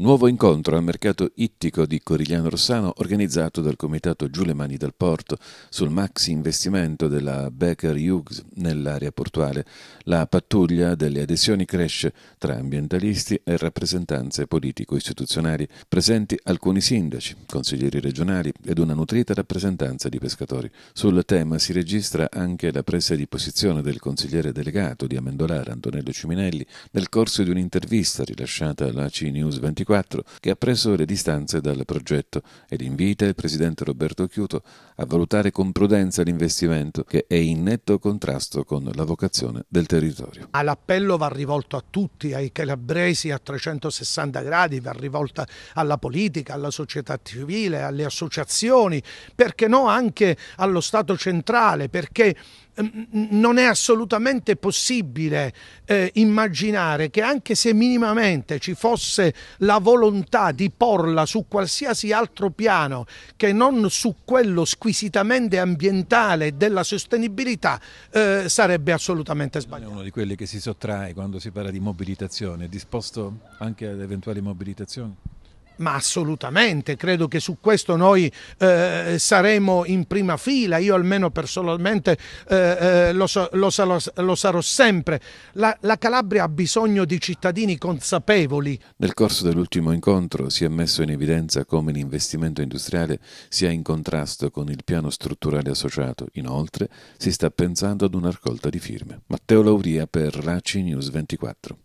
Nuovo incontro al mercato ittico di Corigliano Rossano organizzato dal comitato mani del Porto sul maxi investimento della Becker Hughes nell'area portuale. La pattuglia delle adesioni cresce tra ambientalisti e rappresentanze politico-istituzionali, presenti alcuni sindaci, consiglieri regionali ed una nutrita rappresentanza di pescatori. Sul tema si registra anche la presa di posizione del consigliere delegato di Amendolare Antonello Ciminelli nel corso di un'intervista rilasciata alla CNews 24 2024 che ha preso le distanze dal progetto ed invita il presidente Roberto Chiuto a valutare con prudenza l'investimento che è in netto contrasto con la vocazione del territorio. All'appello ah, va rivolto a tutti, ai calabresi a 360 gradi, va rivolta alla politica, alla società civile, alle associazioni, perché no anche allo Stato centrale, perché Ehm, non è assolutamente possibile eh, immaginare che anche se minimamente ci fosse la volontà di porla su qualsiasi altro piano che non su quello squisitamente ambientale della sostenibilità eh, sarebbe assolutamente sbagliato. È uno di quelli che si sottrae quando si parla di mobilitazione, è disposto anche ad eventuali mobilitazioni? Ma assolutamente, credo che su questo noi eh, saremo in prima fila, io almeno personalmente eh, eh, lo, so, lo, sarò, lo, sarò, sempre. La, la Calabria ha bisogno di cittadini consapevoli. Nel corso dell'ultimo incontro si è messo in evidenza come l'investimento industriale sia in contrasto con il piano strutturale associato. Inoltre si sta pensando ad una raccolta di firme. Matteo Lauria per Raci News 24.